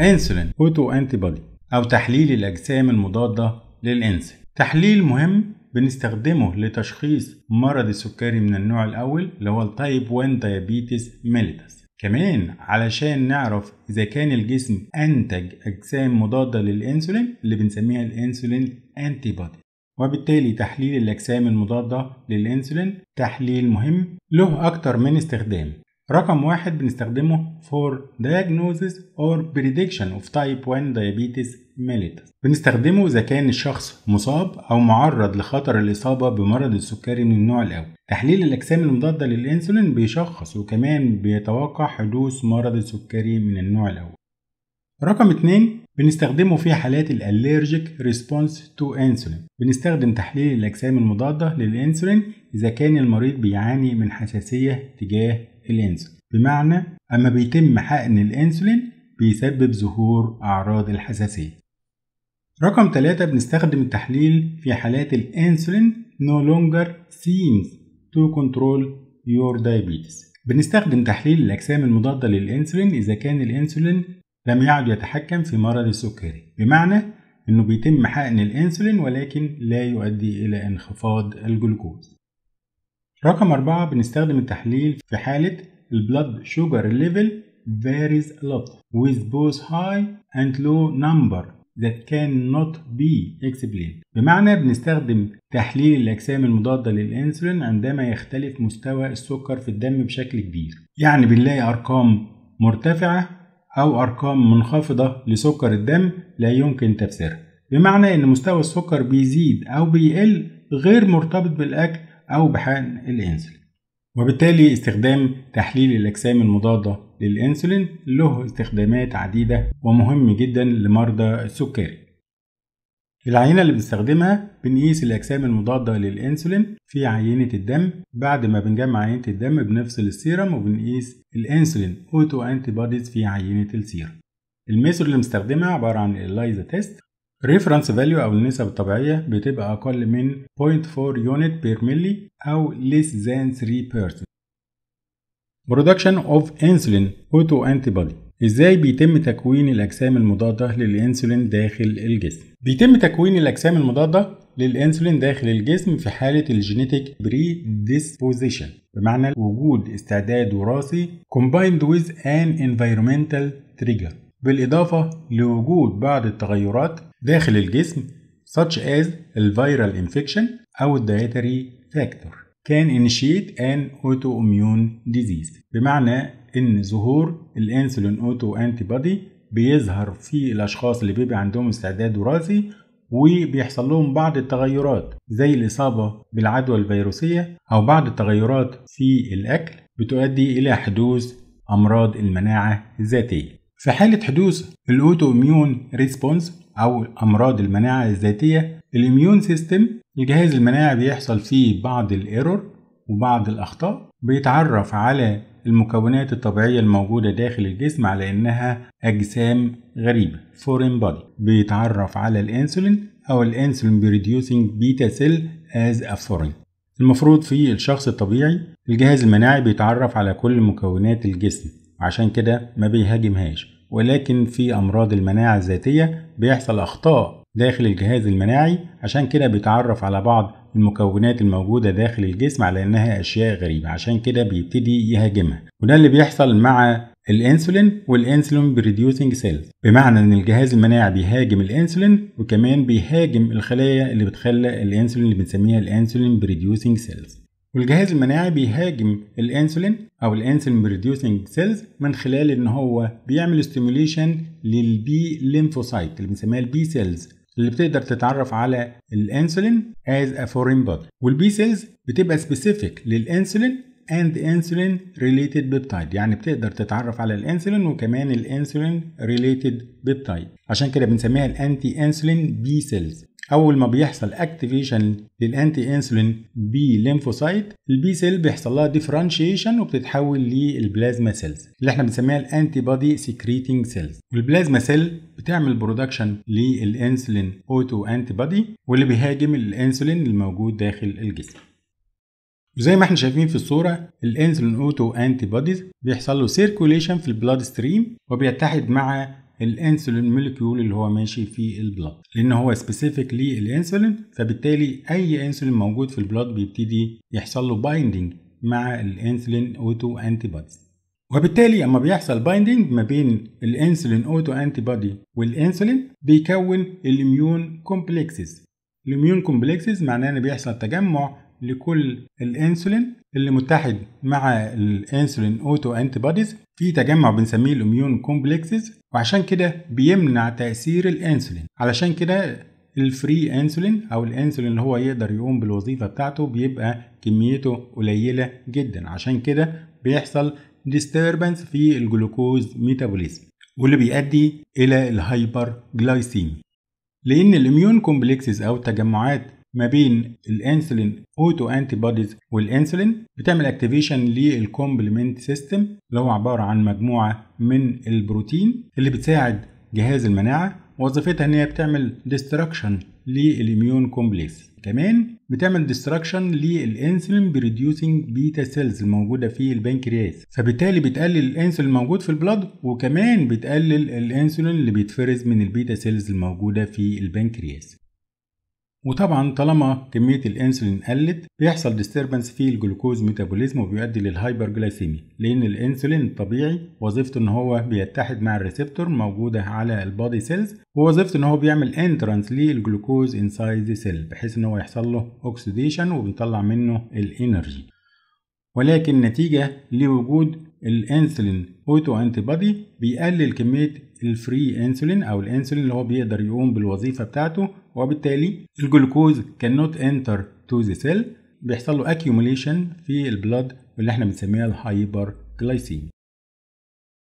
انسولين اوتو انتيبادي او تحليل الاجسام المضاده للانسولين تحليل مهم بنستخدمه لتشخيص مرض السكري من النوع الاول اللي هو التايب 1 دايابيتس ميليتس كمان علشان نعرف اذا كان الجسم انتج اجسام مضاده للانسولين اللي بنسميها الانسولين انتي بودي وبالتالي تحليل الأجسام المضادة للإنسولين تحليل مهم له أكتر من استخدام رقم واحد بنستخدمه for diagnosis or prediction of type 1 diabetes mellitus بنستخدمه إذا كان الشخص مصاب أو معرض لخطر الإصابة بمرض السكري من النوع الأول تحليل الأجسام المضادة للأنسولين بيشخص وكمان بيتوقع حدوث مرض السكري من النوع الأول رقم 2 بنستخدمه في حالات الالرجيك ريسبونس تو انسولين بنستخدم تحليل الاجسام المضاده للانسولين اذا كان المريض بيعاني من حساسيه تجاه الانسولين بمعنى أما بيتم حقن الانسولين بيسبب ظهور أعراض الحساسية رقم 3 بنستخدم التحليل في حالات الانسولين no longer seems to control your diabetes بنستخدم تحليل الأجسام المضادة للإنسولين إذا كان الإنسولين لم يعد يتحكم في مرض السكري بمعنى إنه بيتم حقن الإنسولين ولكن لا يؤدي إلى انخفاض الجلوكوز رقم أربعة بنستخدم التحليل في حالة blood sugar level varies a lot with both high and low number that cannot be explained بمعنى بنستخدم تحليل الأجسام المضادة للأنسولين عندما يختلف مستوى السكر في الدم بشكل كبير يعني بنلاقي أرقام مرتفعة أو أرقام منخفضة لسكر الدم لا يمكن تفسيرها بمعنى إن مستوى السكر بيزيد أو بيقل غير مرتبط بالأكل أو بحقن الأنسولين وبالتالي استخدام تحليل الأجسام المضادة للأنسولين له استخدامات عديدة ومهم جدا لمرضى السكري العينة اللي بنستخدمها بنقيس الأجسام المضادة للأنسولين في عينة الدم بعد ما بنجمع عينة الدم بنفصل السيرم وبنقيس الأنسولين أوتو أنتي في عينة السيرم الميثود اللي بنستخدمها عبارة عن الإلايزا تيست الريفرنس فاليو او النسب الطبيعيه بتبقى اقل من 0.4 يونت بير ملي او less than 3% production of insulin autoantibody ازاي بيتم تكوين الاجسام المضاده للانسولين داخل الجسم بيتم تكوين الاجسام المضاده للانسولين داخل الجسم في حاله الجينيتيك بري ديسبوزيشن بمعنى وجود استعداد وراثي combined with an environmental trigger بالإضافة لوجود بعض التغيرات داخل الجسم such as viral infection أو dietary factor can initiate an autoimmune disease بمعنى إن ظهور الأنسولين أوتو أنتي بيظهر في الأشخاص اللي بيبقى عندهم استعداد وراثي وبيحصل لهم بعض التغيرات زي الإصابة بالعدوى الفيروسية أو بعض التغيرات في الأكل بتؤدي إلى حدوث أمراض المناعة الذاتية في حالة حدوث الأوتو إميون ريسبونس أو أمراض المناعة الذاتية الإميون سيستم الجهاز المناعي بيحصل فيه بعض الإيرور وبعض الأخطاء بيتعرف على المكونات الطبيعية الموجودة داخل الجسم على إنها أجسام غريبة فورين بادي بيتعرف على الأنسولين أو الأنسولين بريديوسينج بيتا سيل أز أ فورين المفروض في الشخص الطبيعي الجهاز المناعي بيتعرف على كل مكونات الجسم عشان كده ما بيهاجمهاش ولكن في أمراض المناعة الذاتية بيحصل أخطاء داخل الجهاز المناعي عشان كده بيتعرف على بعض المكونات الموجودة داخل الجسم على إنها أشياء غريبة عشان كده بيبتدي يهاجمها وده اللي بيحصل مع الانسولين والانسولين بريديوسنج سيلز بمعنى ان الجهاز المناعي بيهاجم الانسولين وكمان بيهاجم الخلايا اللي بتخلى الانسولين اللي بنسميها الانسولين بريديوسنج سيلز والجهاز المناعي بيهاجم الانسولين او الانسولين بريديوسنج سيلز من خلال ان هو بيعمل ستيموليشن للبي ليمفوسايت اللي بنسميها البي سيلز اللي بتقدر تتعرف على الانسولين از ا فورين بودي والبي سيلز بتبقى سبيسيفيك للانسولين اند انسولين ريليتد بيبتايد يعني بتقدر تتعرف على الانسولين وكمان الانسولين ريليتد بيبتايد عشان كده بنسميها الانتي انسولين بي سيلز اول ما بيحصل اكتيفيشن للانتي انسولين بي ليمفوسايت البي سيل بيحصل لها ديفرنشيشن وبتتحول للبلازما سيلز اللي احنا بنسميها الانتي بادي سكريتنج سيلز والبلازما سيل بتعمل برودكشن للانسولين اوتو انتي بادي واللي بيهاجم الانسولين الموجود داخل الجسم وزي ما احنا شايفين في الصورة الانسولين اوتو انتي بوديز بيحصل له سيركوليشن في البلاد ستريم وبيتحد مع الانسولين موليكيول اللي هو ماشي في البلاد لان هو سبيسيفيك للانسولين فبالتالي اي انسولين موجود في البلاد بيبتدي يحصل له بايندنج مع الانسولين اوتو انتي وبالتالي اما بيحصل بايندنج ما بين الانسولين اوتو انتي بودي والانسولين بيكون الاميون كومبلكسز الاميون كومبلكسز معناه ان بيحصل تجمع لكل الانسولين اللي متحد مع الانسولين اوتو انتي بوديز في تجمع بنسميه الاميون كومبلكسز وعشان كده بيمنع تاثير الانسولين علشان كده الفري انسولين او الانسولين اللي هو يقدر يقوم بالوظيفه بتاعته بيبقى كميته قليله جدا عشان كده بيحصل ديستربنس في الجلوكوز ميتابوليزم واللي بيؤدي الى الهايبر جلايسيمي لأن الإميون كومبلكسز أو التجمعات ما بين الانسولين اوتو انتي بوديز والانسولين بتعمل اكتيفيشن للكومبلمنت سيستم اللي هو عباره عن مجموعه من البروتين اللي بتساعد جهاز المناعه وظيفتها ان هي بتعمل ديستراكشن للاميون كومبلكس كمان بتعمل ديستراكشن للانسولين بريديوسنج بيتا سيلز الموجوده في البنكرياس فبالتالي بتقلل الانسولين الموجود في البلاد وكمان بتقلل الانسولين اللي بيتفرز من البيتا سيلز الموجوده في البنكرياس وطبعا طالما كميه الانسولين قلت بيحصل ديستربنس في الجلوكوز ميتابوليزم وبيؤدي للهايبرجلايسيمي لان الانسولين الطبيعي وظيفته ان هو بيتحد مع الريسبتور موجوده على البادي سيلز ووظيفته ان هو بيعمل انترانس للجلوكوز انسايد ذا سيل بحيث ان هو يحصل له اوكسيديشن وبنطلع منه الانرجي ولكن نتيجه لوجود الانسولين اوتو انتي بادي بيقلل كميه الفري انسولين او الانسولين اللي هو بيقدر يقوم بالوظيفه بتاعته وبالتالي الجلوكوز كان نوت انتر تو ذا سيل بيحصل له اكيوميليشن في البلد واللي احنا بنسميها الهايبر جلايسيم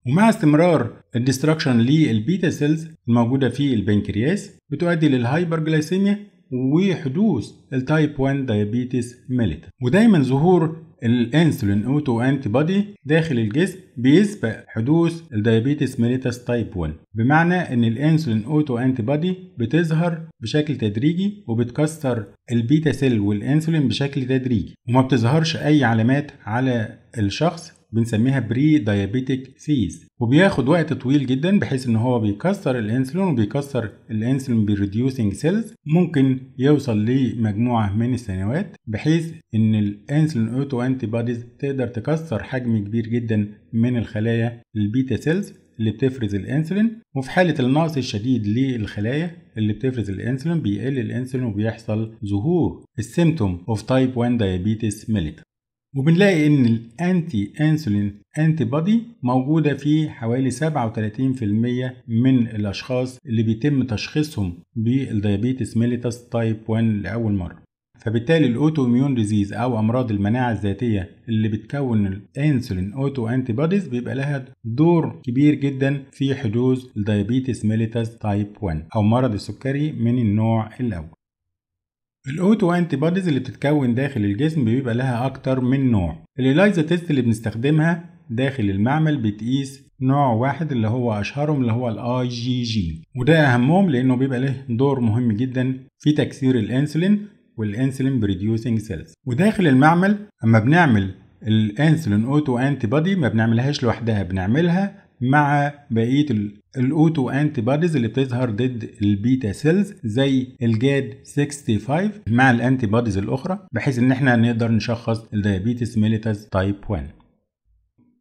ومع استمرار الدستركشن للبيتا سيلز الموجوده في البنكرياس بتؤدي للهايبر جلايسيميا وحدوث التايب 1 دايابيتس ميليت ودايما ظهور الانسولين اوتو انتي بودي داخل الجسم بيسبق حدوث الدايابيتس ميليتس تايب 1 بمعنى ان الانسولين اوتو انتي بودي بتظهر بشكل تدريجي وبتكسر البيتا سيل والانسولين بشكل تدريجي وما بتظهرش اي علامات على الشخص بنسميها بري دايابيتيك سيز وبياخد وقت طويل جدا بحيث ان هو بيكسر الانسولين وبيكسر الانسولين بريديوسنج سيلز ممكن يوصل لمجموعه من السنوات بحيث ان الانسولين اوتو انتي بوديز تقدر تكسر حجم كبير جدا من الخلايا البيتا سيلز اللي بتفرز الانسولين وفي حاله النقص الشديد للخلايا اللي بتفرز الانسولين بيقل الانسولين وبيحصل ظهور السيمتوم اوف تايب 1 دايابيتس ميليتا وبنلاقي إن الأنتي أنسولين أنتي بادي موجودة في حوالي 37% من الأشخاص اللي بيتم تشخيصهم بالديابيتس ميليتس تايب 1 لأول مرة فبالتالي الاوتو اميون ديزيز او امراض المناعه الذاتيه اللي بتكون الانسولين اوتو انتي بوديز بيبقى لها دور كبير جدا في حدوث الديابيتس ميليتس تايب 1 او مرض السكري من النوع الاول الاوتو انتي بوديز اللي بتتكون داخل الجسم بيبقى لها اكتر من نوع الإليزا تيست اللي بنستخدمها داخل المعمل بتقيس نوع واحد اللي هو اشهرهم اللي هو الاي جي جي وده اهمهم لانه بيبقى له دور مهم جدا في تكسير الانسولين والانسولين بريديوسنج سيلز وداخل المعمل اما بنعمل الانسولين اوتو انتي بودي ما بنعملهاش لوحدها بنعملها مع بقيه الاوتو انتي بوديز اللي بتظهر ضد البيتا سيلز زي الجاد 65 مع الانتي بوديز الاخرى بحيث ان احنا نقدر نشخص الديابيتس ميليتاس تايب 1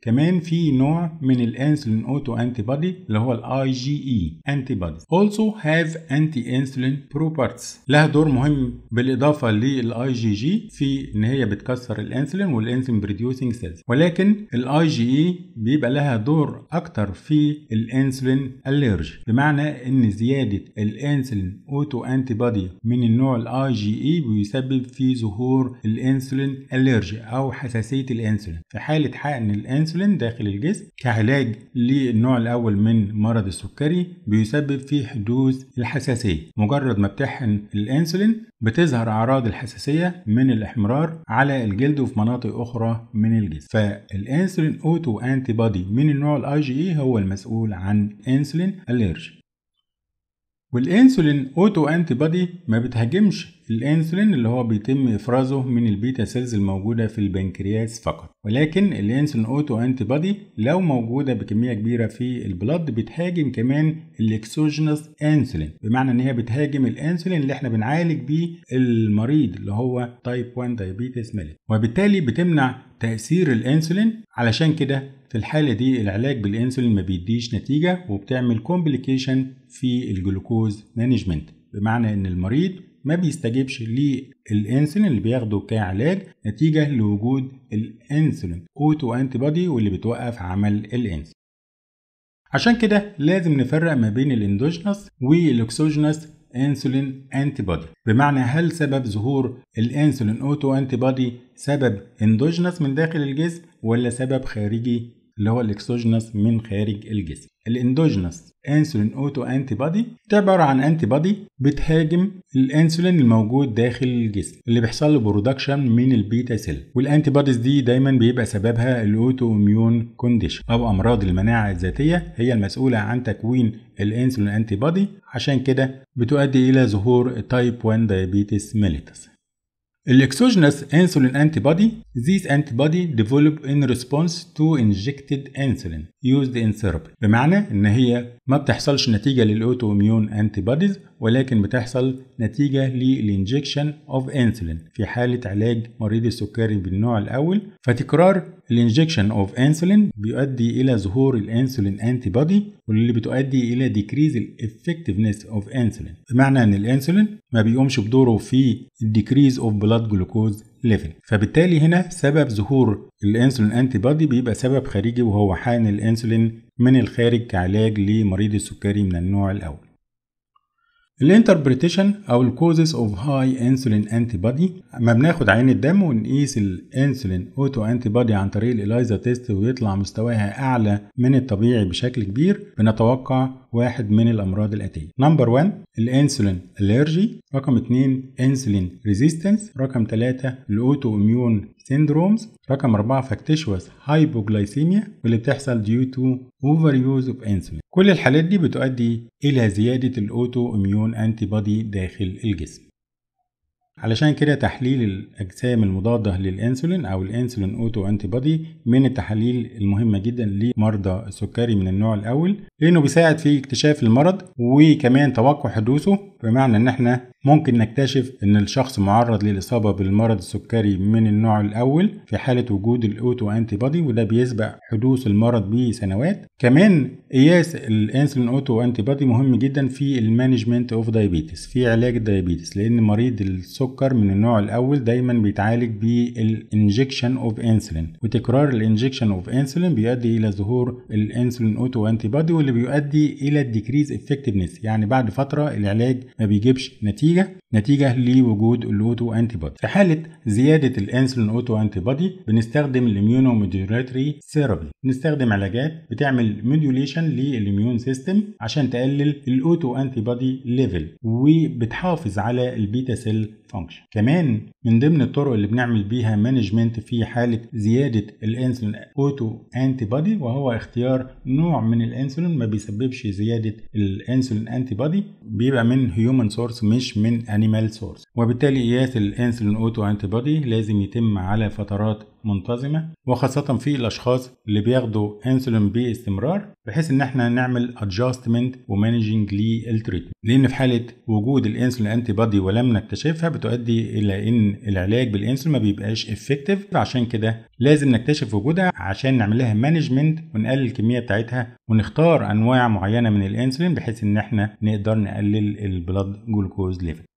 كمان في نوع من الانسولين اوتو انتي بودي اللي هو الاي جي اي انتي بودي اولسو هاف انتي انسولين بروبرتس لها دور مهم بالاضافه للاي جي جي في ان هي بتكسر الانسولين والانسولين بريديوسنج سيلز ولكن الاي جي اي e بيبقى لها دور اكتر في الانسولين اليرج بمعنى ان زياده الانسولين اوتو انتي بودي من النوع الاي جي اي e بيسبب في ظهور الانسولين اليرج او حساسيه الانسولين في حاله حقن الانسولين الانسولين داخل الجسم كعلاج للنوع الأول من مرض السكري بيسبب في حدوث الحساسية مجرد ما بتحقن الانسولين بتظهر أعراض الحساسية من الإحمرار على الجلد وفي مناطق أخرى من الجسم فالانسولين أوتو أنتي بادي من النوع الاي جي اي e هو المسؤول عن انسولين الرجي والانسولين اوتو انتي بادي ما بتهاجمش الانسولين اللي هو بيتم افرازه من البيتا سيلز الموجوده في البنكرياس فقط ولكن الانسولين اوتو انتي بادي لو موجوده بكميه كبيره في البلد بتهاجم كمان الاكسوجينوس انسولين بمعنى ان هي بتهاجم الانسولين اللي احنا بنعالج بيه المريض اللي هو تايب 1 دايابيتس ميلي وبالتالي بتمنع تاثير الانسولين علشان كده في الحالة دي العلاج بالانسولين ما بيديش نتيجة وبتعمل كومبليكيشن في الجلوكوز مانجمنت بمعنى ان المريض ما بيستجيبش للانسولين اللي بياخده كعلاج نتيجه لوجود الانسولين اوتو انتي بودي واللي بتوقف عمل الانسولين عشان كده لازم نفرق ما بين الاندوجينس والاكسوجينس انسولين انتي بودي بمعنى هل سبب ظهور الانسولين اوتو انتي بودي سبب اندوجينس من داخل الجسم ولا سبب خارجي اللي هو الاكسوجينس من خارج الجسم الاندوجينس انسولين اوتو انتي بادي عباره عن انتي بادي بتهاجم الانسولين الموجود داخل الجسم اللي بيحصل له برودكشن من البيتا سيل والانتي باديز دي دايما بيبقى سببها الاوتو اميون كونديشن او امراض المناعه الذاتيه هي المسؤوله عن تكوين الانسولين انتي بادي عشان كده بتؤدي الى ظهور تايب 1 دايابيتس ميليتس الإكسوجينوس insulin antibody These antibody develop in response to injected insulin used in therapy بمعنى إن هي ما بتحصلش نتيجة للأوتو اميون antibodies ولكن بتحصل نتيجة للإنجكشن أوف أنسولين في حالة علاج مريض السكري بالنوع الأول فتكرار الإنجكشن أوف أنسولين بيؤدي إلى ظهور الأنسولين أنتي بودي واللي بتؤدي إلى ديكريز الإفكتفنس أوف أنسولين بمعنى إن الأنسولين ما بيقومش بدوره في الديكريز أوف بلاد جلوكوز ليفل فبالتالي هنا سبب ظهور الانسولين انتي بادي بيبقى سبب خارجي وهو حقن الانسولين من الخارج كعلاج لمريض السكري من النوع الاول الانتربريتيشن او الكوزز اوف هاي انسولين انتي بادي اما بناخد عين الدم ونقيس الانسولين اوتو انتي بادي عن طريق الاليزا تيست ويطلع مستواها اعلى من الطبيعي بشكل كبير بنتوقع واحد من الامراض الاتيه نمبر 1 الانسولين اليرجي رقم 2 انسولين ريزيستنس رقم 3 الاوتو اميون سيندرومز رقم 4 فاكتشوس هايبوجلايسيميا واللي بتحصل ديو تو اوفر يوز اوف انسولين كل الحالات دي بتؤدي الى زياده الاوتو اميون انتي بودي داخل الجسم علشان كده تحليل الأجسام المضادة للأنسولين أو الأنسولين أوتو أنتي من التحاليل المهمة جدا لمرضى السكري من النوع الأول لأنه بيساعد في اكتشاف المرض وكمان توقع حدوثه بمعنى إن إحنا ممكن نكتشف ان الشخص معرض للاصابه بالمرض السكري من النوع الاول في حاله وجود الاوتو انتي بادي وده بيسبق حدوث المرض بسنوات كمان قياس الانسولين اوتو انتي بادي مهم جدا في المانجمنت اوف دايابيتس في علاج الدايابيتس لان مريض السكر من النوع الاول دايما بيتعالج بالانجكشن اوف انسولين وتكرار الانجكشن اوف انسولين بيؤدي الى ظهور الانسولين اوتو انتي بادي واللي بيؤدي الى الديكريز افكتيفنس يعني بعد فتره العلاج ما بيجيبش نتيجه النتيجة نتيجة لوجود الأوتو أنتي في حالة زيادة الأنسولين أوتو أنتي بودي بنستخدم الإميونوموديولاتري ثيرابي بنستخدم علاجات بتعمل موديوليشن للإميون سيستم عشان تقلل الأوتو أنتي ليفل وبتحافظ على البيتا سيل فانكشن كمان من ضمن الطرق اللي بنعمل بيها مانجمنت في حالة زيادة الأنسولين أوتو أنتي وهو اختيار نوع من الأنسولين ما بيسببش زيادة الأنسولين أنتي بيبقى من هيومن سورس مش من animal source وبالتالي قياس الأنسولين أوتو أنتي لازم يتم على فترات منتظمة وخاصة في الأشخاص اللي بياخدوا أنسولين باستمرار بحيث إن احنا نعمل أدجاستمنت ومانجنج للتريتمنت لأن في حالة وجود الأنسولين أنتي بودي ولم نكتشفها بتؤدي إلى إن العلاج بالأنسولين ما بيبقاش إفكتيف عشان كده لازم نكتشف وجودها عشان نعمل لها مانجمنت ونقلل الكمية بتاعتها ونختار أنواع معينة من الأنسولين بحيث إن احنا نقدر نقلل البلد جلوكوز ليفل